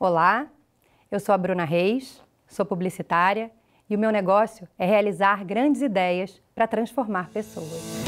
Olá, eu sou a Bruna Reis, sou publicitária e o meu negócio é realizar grandes ideias para transformar pessoas.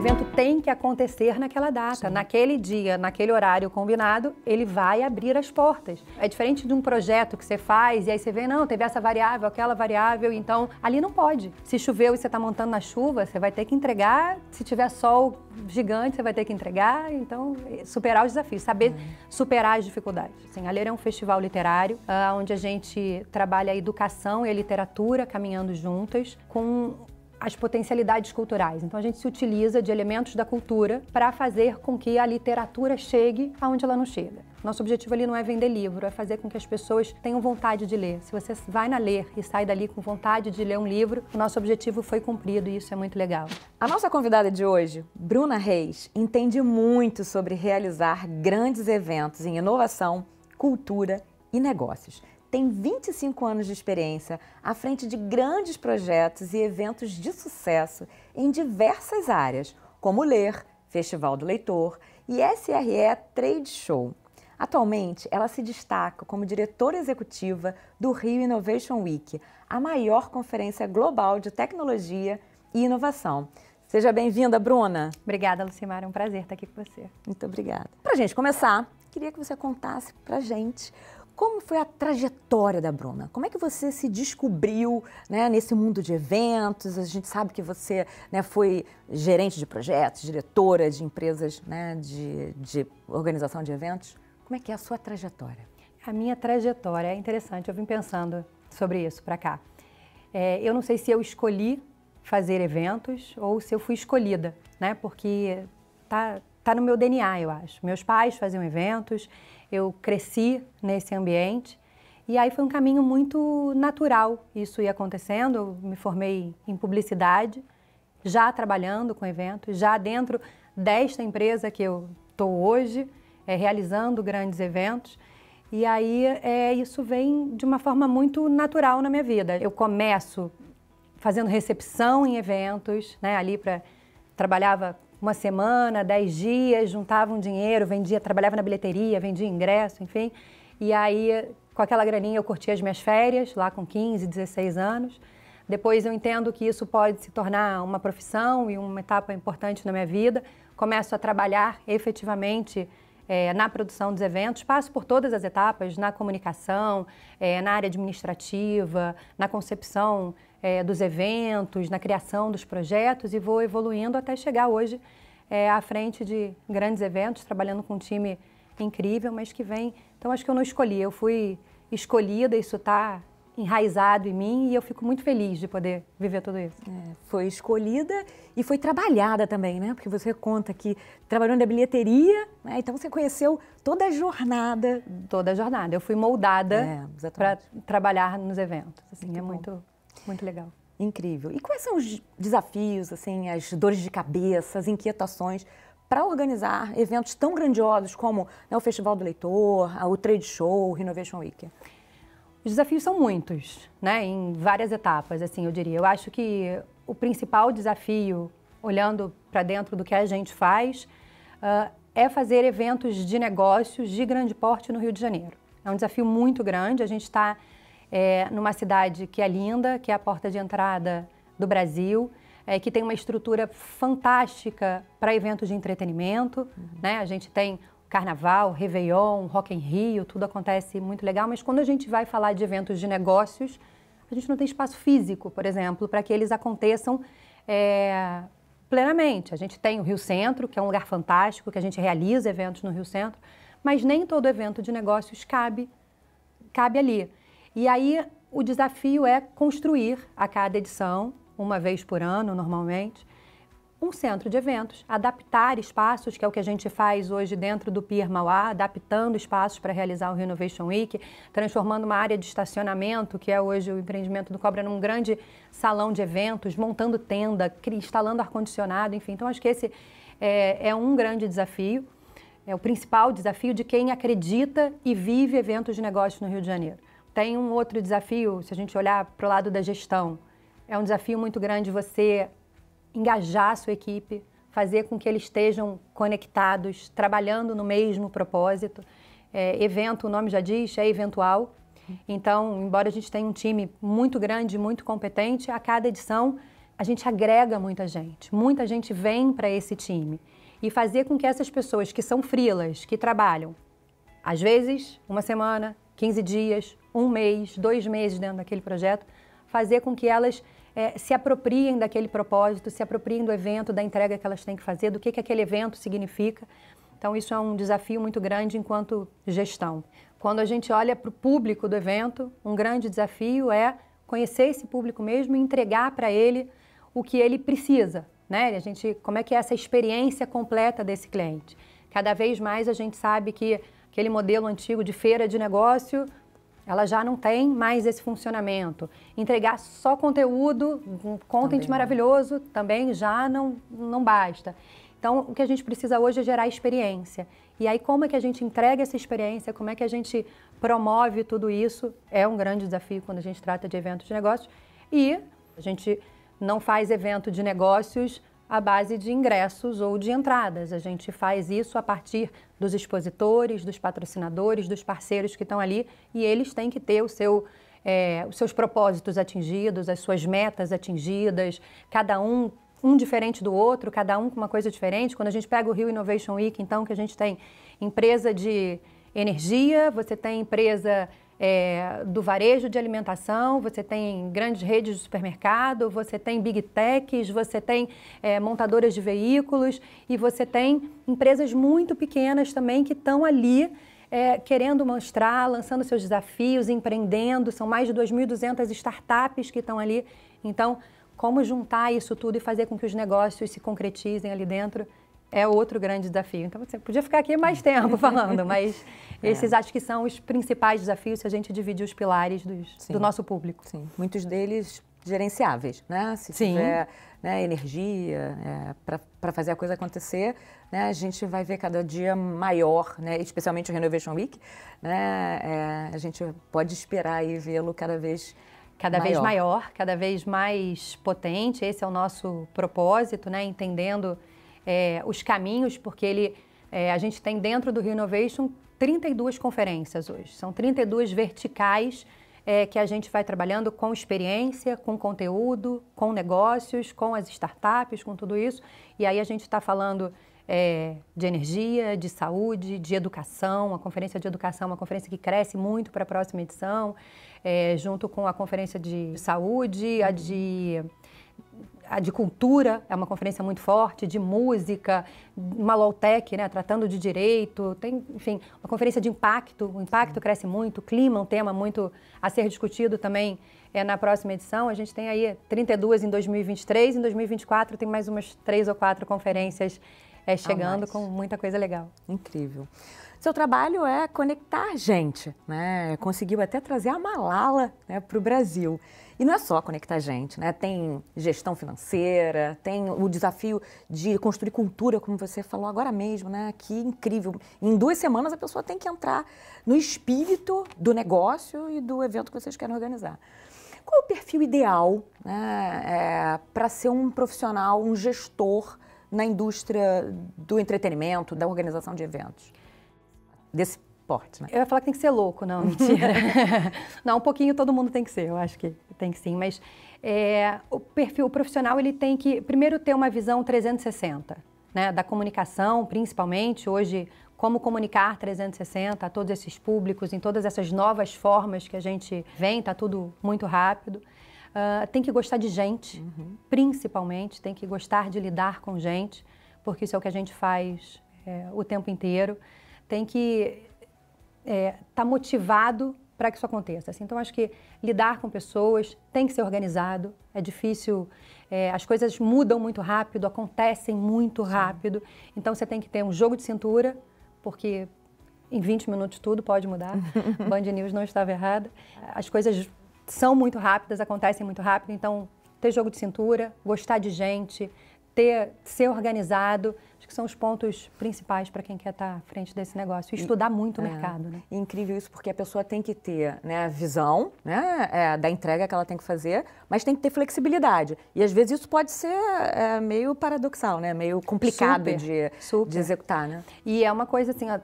evento tem que acontecer naquela data, Sim. naquele dia, naquele horário combinado, ele vai abrir as portas. É diferente de um projeto que você faz e aí você vê, não, teve essa variável, aquela variável, então ali não pode. Se choveu e você está montando na chuva, você vai ter que entregar. Se tiver sol gigante, você vai ter que entregar. Então, é superar os desafios, saber uhum. superar as dificuldades. Assim, a Ler é um festival literário, uh, onde a gente trabalha a educação e a literatura caminhando juntas, com as potencialidades culturais. Então a gente se utiliza de elementos da cultura para fazer com que a literatura chegue aonde ela não chega. Nosso objetivo ali não é vender livro, é fazer com que as pessoas tenham vontade de ler. Se você vai na ler e sai dali com vontade de ler um livro, o nosso objetivo foi cumprido e isso é muito legal. A nossa convidada de hoje, Bruna Reis, entende muito sobre realizar grandes eventos em inovação, cultura e negócios tem 25 anos de experiência à frente de grandes projetos e eventos de sucesso em diversas áreas, como Ler, Festival do Leitor e SRE Trade Show. Atualmente, ela se destaca como diretora executiva do Rio Innovation Week, a maior conferência global de tecnologia e inovação. Seja bem-vinda, Bruna. Obrigada, Lucimar. É um prazer estar aqui com você. Muito obrigada. Para gente começar, queria que você contasse para gente como foi a trajetória da Bruna? Como é que você se descobriu né, nesse mundo de eventos? A gente sabe que você né, foi gerente de projetos, diretora de empresas né, de, de organização de eventos. Como é que é a sua trajetória? A minha trajetória é interessante, eu vim pensando sobre isso para cá. É, eu não sei se eu escolhi fazer eventos ou se eu fui escolhida, né? Porque tá, tá no meu DNA, eu acho. Meus pais faziam eventos, eu cresci nesse ambiente. E aí foi um caminho muito natural isso ir acontecendo. Eu me formei em publicidade, já trabalhando com eventos, já dentro desta empresa que eu estou hoje, é, realizando grandes eventos. E aí é, isso vem de uma forma muito natural na minha vida. Eu começo fazendo recepção em eventos, né, ali para trabalhava uma semana, dez dias, juntava um dinheiro, vendia, trabalhava na bilheteria, vendia ingresso, enfim. E aí, com aquela graninha, eu curtia as minhas férias, lá com 15, 16 anos. Depois eu entendo que isso pode se tornar uma profissão e uma etapa importante na minha vida. Começo a trabalhar efetivamente é, na produção dos eventos, passo por todas as etapas, na comunicação, é, na área administrativa, na concepção é, dos eventos, na criação dos projetos e vou evoluindo até chegar hoje é, à frente de grandes eventos, trabalhando com um time incrível, mas que vem. Então acho que eu não escolhi, eu fui escolhida, isso está enraizado em mim e eu fico muito feliz de poder viver tudo isso. É, foi escolhida e foi trabalhada também, né? Porque você conta que trabalhou na bilheteria, né? então você conheceu toda a jornada. Toda a jornada. Eu fui moldada é, para trabalhar nos eventos. Assim, muito é muito, muito legal. Incrível. E quais são os desafios, assim, as dores de cabeça, as inquietações para organizar eventos tão grandiosos como né, o Festival do Leitor, o Trade Show, o Renovation Week? Os desafios são muitos, né? Em várias etapas, assim, eu diria. Eu acho que o principal desafio, olhando para dentro do que a gente faz, uh, é fazer eventos de negócios de grande porte no Rio de Janeiro. É um desafio muito grande. A gente está é, numa cidade que é linda, que é a porta de entrada do Brasil, é, que tem uma estrutura fantástica para eventos de entretenimento. Uhum. Né? A gente tem Carnaval, Réveillon, Rock em Rio, tudo acontece muito legal, mas quando a gente vai falar de eventos de negócios, a gente não tem espaço físico, por exemplo, para que eles aconteçam é, plenamente. A gente tem o Rio Centro, que é um lugar fantástico, que a gente realiza eventos no Rio Centro, mas nem todo evento de negócios cabe, cabe ali. E aí o desafio é construir a cada edição, uma vez por ano, normalmente, um centro de eventos, adaptar espaços, que é o que a gente faz hoje dentro do Pier Mauá, adaptando espaços para realizar o Renovation Week, transformando uma área de estacionamento, que é hoje o empreendimento do Cobra, num grande salão de eventos, montando tenda, instalando ar-condicionado, enfim. Então, acho que esse é, é um grande desafio, é o principal desafio de quem acredita e vive eventos de negócio no Rio de Janeiro. Tem um outro desafio, se a gente olhar para o lado da gestão, é um desafio muito grande você engajar a sua equipe, fazer com que eles estejam conectados, trabalhando no mesmo propósito. É, evento, o nome já diz, é eventual. Então, embora a gente tenha um time muito grande, muito competente, a cada edição a gente agrega muita gente. Muita gente vem para esse time. E fazer com que essas pessoas que são frilas, que trabalham, às vezes, uma semana, 15 dias, um mês, dois meses dentro daquele projeto, fazer com que elas é, se apropriem daquele propósito, se apropriem do evento, da entrega que elas têm que fazer, do que, que aquele evento significa. Então, isso é um desafio muito grande enquanto gestão. Quando a gente olha para o público do evento, um grande desafio é conhecer esse público mesmo e entregar para ele o que ele precisa, né? A gente, como é que é essa experiência completa desse cliente? Cada vez mais a gente sabe que aquele modelo antigo de feira de negócio ela já não tem mais esse funcionamento. Entregar só conteúdo, um content também maravilhoso, não. também já não, não basta. Então, o que a gente precisa hoje é gerar experiência. E aí, como é que a gente entrega essa experiência, como é que a gente promove tudo isso, é um grande desafio quando a gente trata de eventos de negócios. E a gente não faz evento de negócios a base de ingressos ou de entradas. A gente faz isso a partir dos expositores, dos patrocinadores, dos parceiros que estão ali e eles têm que ter o seu é, os seus propósitos atingidos, as suas metas atingidas, cada um um diferente do outro, cada um com uma coisa diferente. Quando a gente pega o Rio Innovation Week, então, que a gente tem empresa de energia, você tem empresa é, do varejo de alimentação, você tem grandes redes de supermercado, você tem big techs, você tem é, montadoras de veículos e você tem empresas muito pequenas também que estão ali é, querendo mostrar, lançando seus desafios, empreendendo. São mais de 2.200 startups que estão ali. Então, como juntar isso tudo e fazer com que os negócios se concretizem ali dentro é outro grande desafio. Então, você podia ficar aqui mais tempo falando, mas é. esses acho que são os principais desafios se a gente dividir os pilares dos, do nosso público. Sim, muitos deles gerenciáveis, né? Se Sim. tiver né, energia é, para fazer a coisa acontecer, né, a gente vai ver cada dia maior, né, especialmente o Renovation Week, né, é, a gente pode esperar e vê-lo cada vez cada maior. vez maior, cada vez mais potente. Esse é o nosso propósito, né? Entendendo é, os caminhos, porque ele, é, a gente tem dentro do Rio Innovation 32 conferências hoje. São 32 verticais é, que a gente vai trabalhando com experiência, com conteúdo, com negócios, com as startups, com tudo isso. E aí a gente está falando é, de energia, de saúde, de educação. A conferência de educação é uma conferência que cresce muito para a próxima edição, é, junto com a conferência de saúde, a de a de cultura é uma conferência muito forte, de música, uma low-tech, né, tratando de direito, tem, enfim, uma conferência de impacto, o impacto Sim. cresce muito, o clima, é um tema muito a ser discutido também é, na próxima edição. A gente tem aí 32 em 2023, em 2024 tem mais umas três ou quatro conferências é, chegando com muita coisa legal. Incrível. Seu trabalho é conectar gente, né? Conseguiu até trazer a Malala né, para o Brasil. E não é só conectar gente, né? Tem gestão financeira, tem o desafio de construir cultura, como você falou agora mesmo, né? Que incrível. Em duas semanas a pessoa tem que entrar no espírito do negócio e do evento que vocês querem organizar. Qual o perfil ideal né, é, para ser um profissional, um gestor na indústria do entretenimento, da organização de eventos? Desse esporte, né? Eu ia falar que tem que ser louco, não, mentira. não, um pouquinho todo mundo tem que ser, eu acho que tem que sim, mas é, o perfil profissional ele tem que primeiro ter uma visão 360, né, da comunicação, principalmente hoje como comunicar 360 a todos esses públicos, em todas essas novas formas que a gente vem, está tudo muito rápido. Uh, tem que gostar de gente, uhum. principalmente, tem que gostar de lidar com gente, porque isso é o que a gente faz é, o tempo inteiro. Tem que está é, tá motivado para que isso aconteça. Assim. Então, acho que lidar com pessoas tem que ser organizado, é difícil, é, as coisas mudam muito rápido, acontecem muito Sim. rápido. Então, você tem que ter um jogo de cintura, porque em 20 minutos tudo pode mudar. Band News não estava errada. As coisas são muito rápidas, acontecem muito rápido, então, ter jogo de cintura, gostar de gente, ter, ser organizado. Acho que são os pontos principais para quem quer estar tá à frente desse negócio. Estudar muito o é. mercado. Né? Incrível isso, porque a pessoa tem que ter né, a visão né, é, da entrega que ela tem que fazer, mas tem que ter flexibilidade. E às vezes isso pode ser é, meio paradoxal, né? meio complicado super, de, super. de executar. Né? E é uma coisa assim. Ó,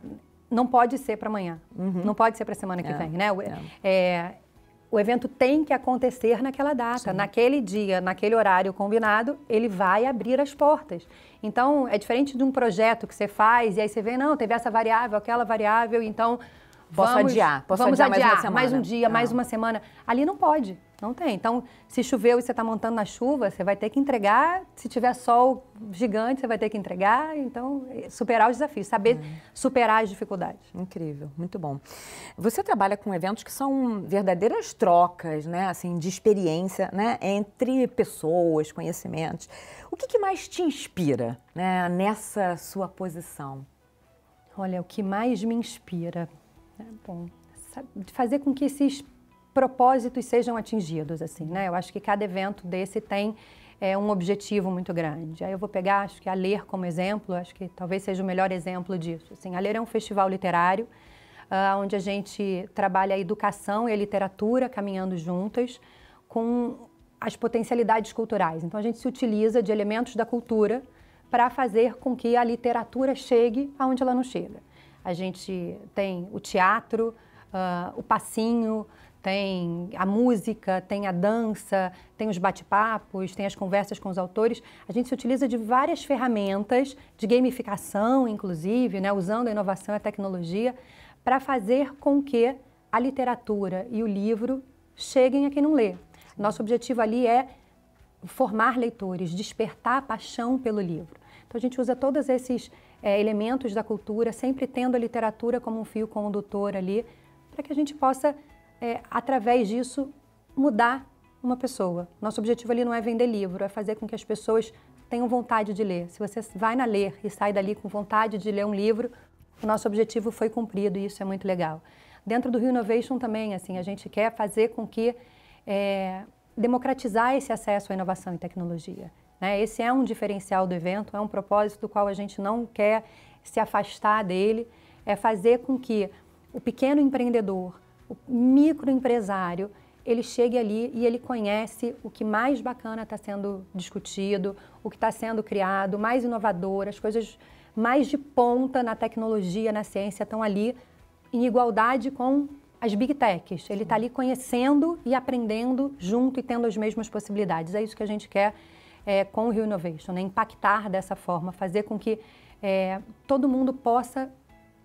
não pode ser para amanhã, uhum. não pode ser para semana que é, vem, né? É. é o evento tem que acontecer naquela data, Sim. naquele dia, naquele horário combinado, ele vai abrir as portas. Então, é diferente de um projeto que você faz e aí você vê, não, teve essa variável, aquela variável, então Posso vamos, adiar, posso vamos adiar, adiar mais, uma mais um dia, mais uma semana. Ali não pode, não tem. Então, se choveu e você está montando na chuva, você vai ter que entregar. Se tiver sol gigante, você vai ter que entregar. Então, é, superar os desafios, saber hum. superar as dificuldades. Incrível, muito bom. Você trabalha com eventos que são verdadeiras trocas, né? Assim, de experiência, né? Entre pessoas, conhecimentos. O que, que mais te inspira né? nessa sua posição? Olha, o que mais me inspira é bom, fazer com que esses propósitos sejam atingidos, assim, né? Eu acho que cada evento desse tem é, um objetivo muito grande. Aí eu vou pegar, acho que a Ler como exemplo, acho que talvez seja o melhor exemplo disso. Assim, a Ler é um festival literário, uh, onde a gente trabalha a educação e a literatura caminhando juntas com as potencialidades culturais. Então a gente se utiliza de elementos da cultura para fazer com que a literatura chegue aonde ela não chega a gente tem o teatro, uh, o passinho, tem a música, tem a dança, tem os bate-papos, tem as conversas com os autores. A gente se utiliza de várias ferramentas de gamificação, inclusive, né, usando a inovação e a tecnologia, para fazer com que a literatura e o livro cheguem a quem não lê. Nosso objetivo ali é formar leitores, despertar a paixão pelo livro. Então a gente usa todos esses é, elementos da cultura, sempre tendo a literatura como um fio condutor ali, para que a gente possa, é, através disso, mudar uma pessoa. Nosso objetivo ali não é vender livro, é fazer com que as pessoas tenham vontade de ler. Se você vai na ler e sai dali com vontade de ler um livro, o nosso objetivo foi cumprido e isso é muito legal. Dentro do Rio Innovation também, assim, a gente quer fazer com que é, democratizar esse acesso à inovação e tecnologia. Né? Esse é um diferencial do evento, é um propósito do qual a gente não quer se afastar dele, é fazer com que o pequeno empreendedor, o microempresário, ele chegue ali e ele conhece o que mais bacana está sendo discutido, o que está sendo criado, mais inovador, as coisas mais de ponta na tecnologia, na ciência, estão ali em igualdade com as big techs. Ele está ali conhecendo e aprendendo junto e tendo as mesmas possibilidades. É isso que a gente quer é, com o Rio Innovation, né? impactar dessa forma, fazer com que é, todo mundo possa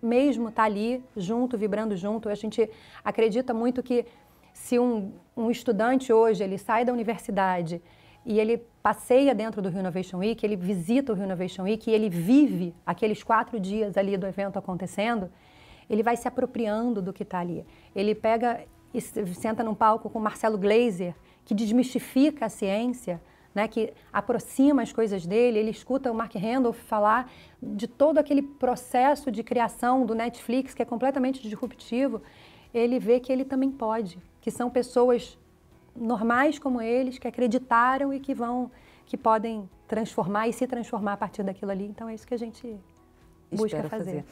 mesmo estar tá ali junto, vibrando junto. A gente acredita muito que se um, um estudante hoje ele sai da universidade e ele passeia dentro do Rio Innovation Week, ele visita o Rio Innovation Week e ele vive aqueles quatro dias ali do evento acontecendo, ele vai se apropriando do que está ali. Ele pega e senta num palco com Marcelo Glazer, que desmistifica a ciência né, que aproxima as coisas dele, ele escuta o Mark Randolph falar de todo aquele processo de criação do Netflix, que é completamente disruptivo, ele vê que ele também pode, que são pessoas normais como eles, que acreditaram e que vão, que podem transformar e se transformar a partir daquilo ali. Então é isso que a gente busca fazer. fazer.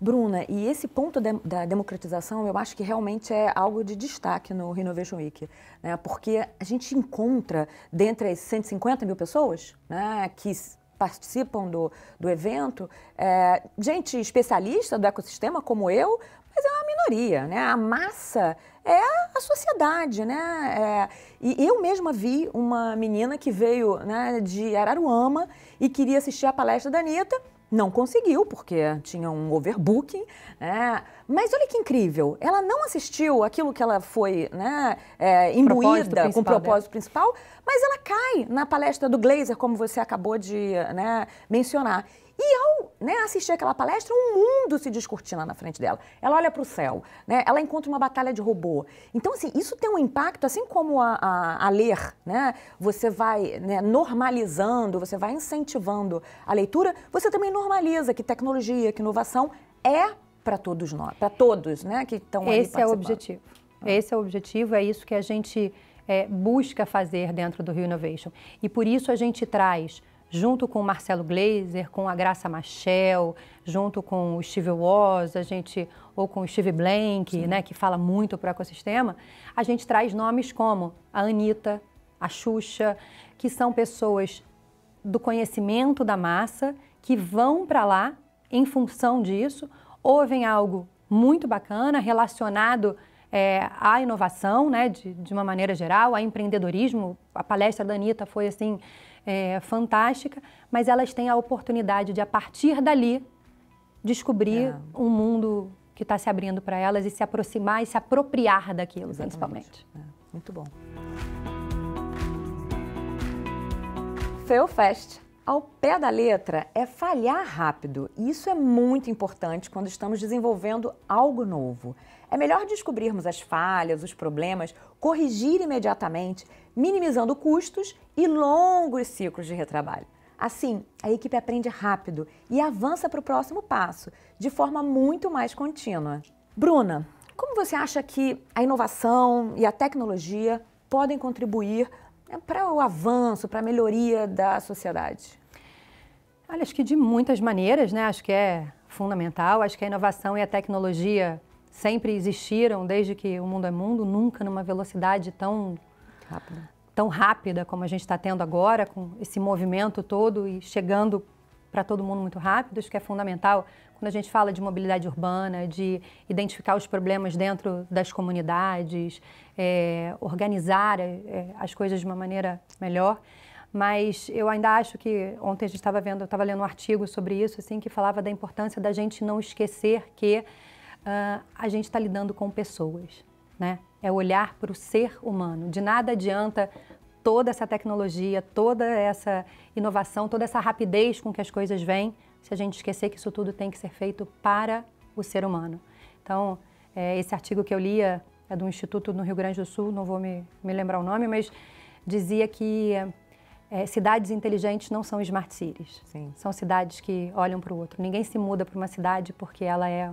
Bruna, e esse ponto de, da democratização, eu acho que realmente é algo de destaque no Renovation Week, né? porque a gente encontra, dentre as 150 mil pessoas né, que participam do, do evento, é, gente especialista do ecossistema como eu, mas é uma minoria, né? A massa é a sociedade, né? É, e eu mesma vi uma menina que veio né, de Araruama e queria assistir a palestra da Anitta, não conseguiu, porque tinha um overbooking. Né? Mas olha que incrível, ela não assistiu aquilo que ela foi né, é, imbuída com o né? propósito principal, mas ela cai na palestra do Glazer, como você acabou de né, mencionar. E ao né, assistir aquela palestra, um mundo se descortina na frente dela. Ela olha para o céu, né, ela encontra uma batalha de robô. Então, assim, isso tem um impacto, assim como a, a, a ler, né, você vai né, normalizando, você vai incentivando a leitura, você também normaliza que tecnologia, que inovação é para todos nós, para todos né, que estão ali Esse é o objetivo. Esse é o objetivo, é isso que a gente é, busca fazer dentro do Rio Innovation. E por isso a gente traz junto com o Marcelo Glazer, com a Graça Machel, junto com o Steve Woz, a gente, ou com o Steve Blank, Sim. né, que fala muito para o ecossistema, a gente traz nomes como a Anitta, a Xuxa, que são pessoas do conhecimento da massa que vão para lá em função disso, ouvem algo muito bacana relacionado é, à inovação, né, de, de uma maneira geral, a empreendedorismo. A palestra da Anitta foi assim é, fantástica, mas elas têm a oportunidade de, a partir dali, descobrir é. um mundo que está se abrindo para elas e se aproximar e se apropriar daquilo, Exatamente. principalmente. É. Muito bom. Feofest, ao pé da letra, é falhar rápido. E isso é muito importante quando estamos desenvolvendo algo novo. É melhor descobrirmos as falhas, os problemas, corrigir imediatamente, minimizando custos e longos ciclos de retrabalho. Assim, a equipe aprende rápido e avança para o próximo passo, de forma muito mais contínua. Bruna, como você acha que a inovação e a tecnologia podem contribuir né, para o avanço, para a melhoria da sociedade? Olha, acho que de muitas maneiras, né? Acho que é fundamental. Acho que a inovação e a tecnologia sempre existiram desde que o mundo é mundo, nunca numa velocidade tão rápida, tão rápida como a gente está tendo agora, com esse movimento todo e chegando para todo mundo muito rápido, isso que é fundamental quando a gente fala de mobilidade urbana, de identificar os problemas dentro das comunidades, é, organizar é, é as coisas de uma maneira melhor. Mas eu ainda acho que ontem a gente estava vendo, eu estava lendo um artigo sobre isso, assim, que falava da importância da gente não esquecer que uh, a gente está lidando com pessoas, né? É olhar para o ser humano. De nada adianta toda essa tecnologia, toda essa inovação, toda essa rapidez com que as coisas vêm, se a gente esquecer que isso tudo tem que ser feito para o ser humano. Então, é, esse artigo que eu lia é do Instituto no Rio Grande do Sul, não vou me, me lembrar o nome, mas dizia que é, cidades inteligentes não são smart cities. Sim. São cidades que olham para o outro. Ninguém se muda para uma cidade porque ela é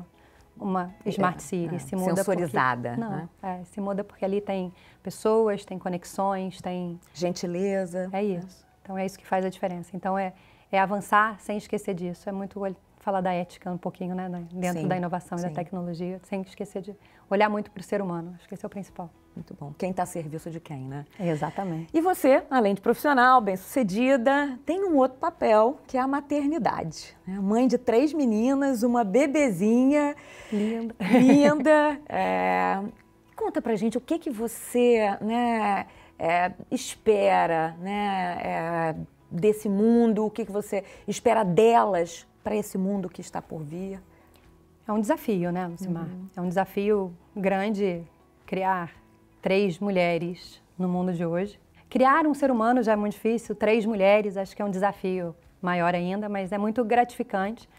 uma é, Smart é, City. É, se muda sensorizada. Porque, não, né? é, se muda porque ali tem pessoas, tem conexões, tem. Gentileza. É isso. Então é isso que faz a diferença. Então é, é avançar sem esquecer disso. É muito falar da ética um pouquinho, né, dentro sim, da inovação e da tecnologia, sem esquecer de olhar muito para o ser humano. Acho que esse é o principal. Muito bom. Quem está a serviço de quem, né? Exatamente. E você, além de profissional, bem-sucedida, tem um outro papel, que é a maternidade. Né? Mãe de três meninas, uma bebezinha. Linda. Linda. É... Conta pra gente o que, que você né, é, espera né, é, desse mundo, o que, que você espera delas para esse mundo que está por vir? É um desafio, né, Lucimar? Uhum. É um desafio grande criar três mulheres no mundo de hoje. Criar um ser humano já é muito difícil, três mulheres acho que é um desafio maior ainda, mas é muito gratificante.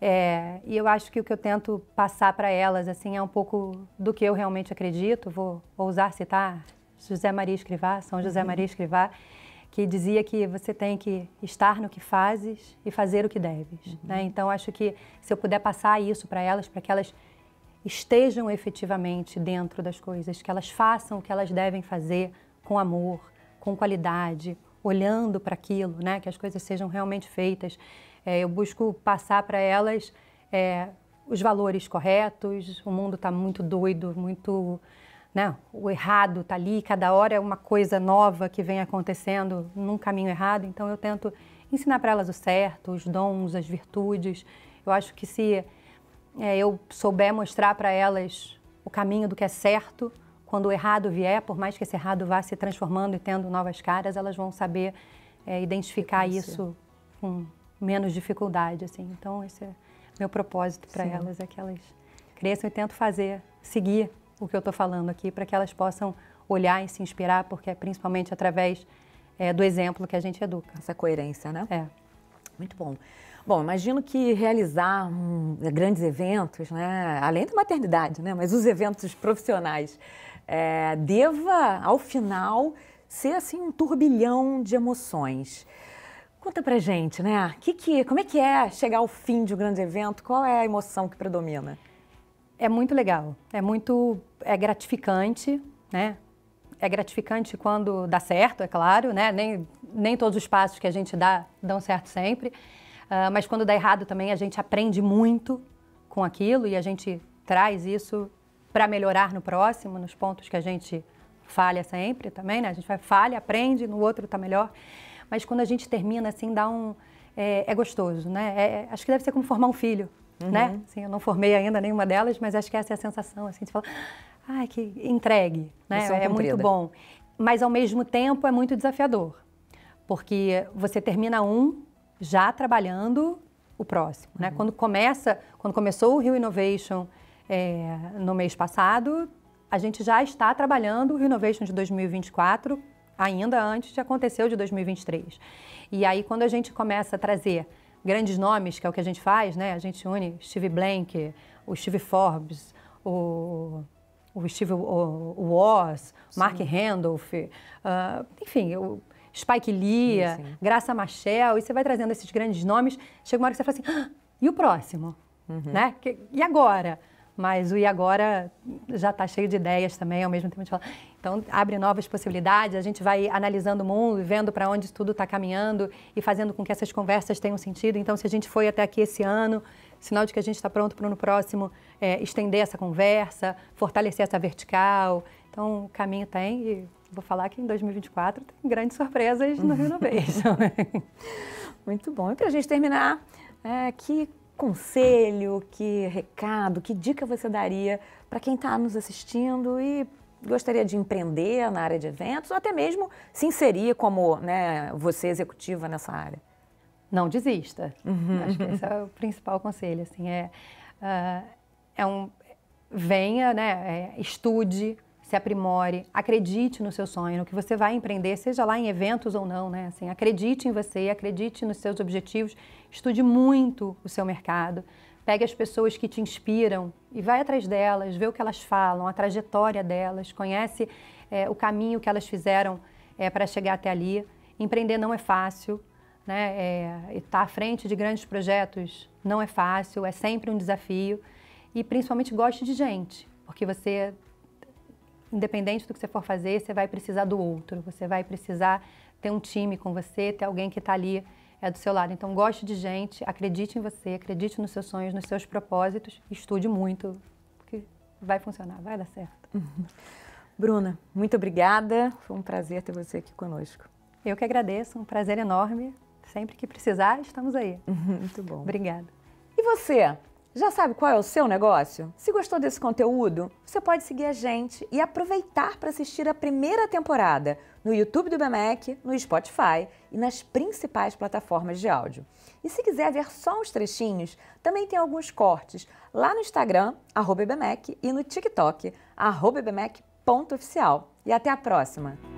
É, e eu acho que o que eu tento passar para elas assim é um pouco do que eu realmente acredito. Vou ousar citar José Maria Escrivá, São José uhum. Maria Escrivá, uhum que dizia que você tem que estar no que fazes e fazer o que deves. Uhum. Né? Então, acho que se eu puder passar isso para elas, para que elas estejam efetivamente dentro das coisas, que elas façam o que elas devem fazer com amor, com qualidade, olhando para aquilo, né? que as coisas sejam realmente feitas. É, eu busco passar para elas é, os valores corretos. O mundo está muito doido, muito né? o errado está ali, cada hora é uma coisa nova que vem acontecendo num caminho errado. Então eu tento ensinar para elas o certo, os dons, as virtudes. Eu acho que se é, eu souber mostrar para elas o caminho do que é certo, quando o errado vier, por mais que esse errado vá se transformando e tendo novas caras, elas vão saber é, identificar isso com menos dificuldade. Assim. Então esse é meu propósito para elas, é que elas cresçam e tento fazer, seguir o que eu estou falando aqui, para que elas possam olhar e se inspirar, porque é principalmente através é, do exemplo que a gente educa. Essa coerência, né? É. Muito bom. Bom, imagino que realizar um, grandes eventos, né, além da maternidade, né, mas os eventos profissionais, é, deva, ao final, ser assim um turbilhão de emoções. Conta pra gente, né? Que, que, como é que é chegar ao fim de um grande evento? Qual é a emoção que predomina? É muito legal, é muito é gratificante, né? É gratificante quando dá certo, é claro, né? Nem, nem todos os passos que a gente dá dão certo sempre, uh, mas quando dá errado também a gente aprende muito com aquilo e a gente traz isso para melhorar no próximo, nos pontos que a gente falha sempre também, né? A gente vai falha, aprende, no outro tá melhor, mas quando a gente termina assim dá um é, é gostoso, né? É, é acho que deve ser como formar um filho, né? uhum. né? sim eu não formei ainda nenhuma delas, mas acho que essa é a sensação, assim, de falar, ai, que entregue, né? É, muito bom. Mas, ao mesmo tempo, é muito desafiador, porque você termina um já trabalhando o próximo, né? Uhum. Quando começa, quando começou o Rio Innovation é, no mês passado, a gente já está trabalhando o Rio Innovation de 2024 ainda antes de acontecer o de 2023. E aí, quando a gente começa a trazer grandes nomes, que é o que a gente faz, né? A gente une Steve Blank, o Steve Forbes, o, o Steve o, o Woz, Mark Randolph, uh, enfim, o Spike Lee, sim, sim. Graça Machel, e você vai trazendo esses grandes nomes, chega uma hora que você fala assim, ah, e o próximo? Uhum. Né? Que, e agora? Mas o E Agora já está cheio de ideias também, ao mesmo tempo de falar. Então, abre novas possibilidades, a gente vai analisando o mundo, vendo para onde tudo está caminhando e fazendo com que essas conversas tenham sentido. Então, se a gente foi até aqui esse ano, sinal de que a gente está pronto para no próximo é, estender essa conversa, fortalecer essa vertical. Então, o caminho tem e vou falar que em 2024 tem grandes surpresas no Rio Renovation. Muito bom. E para a gente terminar, é, que conselho, que recado, que dica você daria para quem está nos assistindo e gostaria de empreender na área de eventos ou até mesmo se inserir como né, você executiva nessa área? Não desista. Uhum. Acho que esse é o principal conselho. Assim, é, uh, é um, venha, né, é, estude, se aprimore, acredite no seu sonho, no que você vai empreender, seja lá em eventos ou não, né? Assim, acredite em você, acredite nos seus objetivos, estude muito o seu mercado, pegue as pessoas que te inspiram e vai atrás delas, vê o que elas falam, a trajetória delas, conhece é, o caminho que elas fizeram é, para chegar até ali. Empreender não é fácil, né? É, estar tá à frente de grandes projetos não é fácil, é sempre um desafio e principalmente goste de gente, porque você independente do que você for fazer, você vai precisar do outro, você vai precisar ter um time com você, ter alguém que está ali é do seu lado. Então, goste de gente, acredite em você, acredite nos seus sonhos, nos seus propósitos, estude muito, porque vai funcionar, vai dar certo. Uhum. Bruna, muito obrigada. Foi um prazer ter você aqui conosco. Eu que agradeço, um prazer enorme. Sempre que precisar, estamos aí. Uhum, muito bom. Obrigada. E você? Já sabe qual é o seu negócio? Se gostou desse conteúdo, você pode seguir a gente e aproveitar para assistir a primeira temporada no YouTube do BMEC, no Spotify e nas principais plataformas de áudio. E se quiser ver só os trechinhos, também tem alguns cortes lá no Instagram, arroba BMEC, e no TikTok, arroba BMEC.oficial. E até a próxima!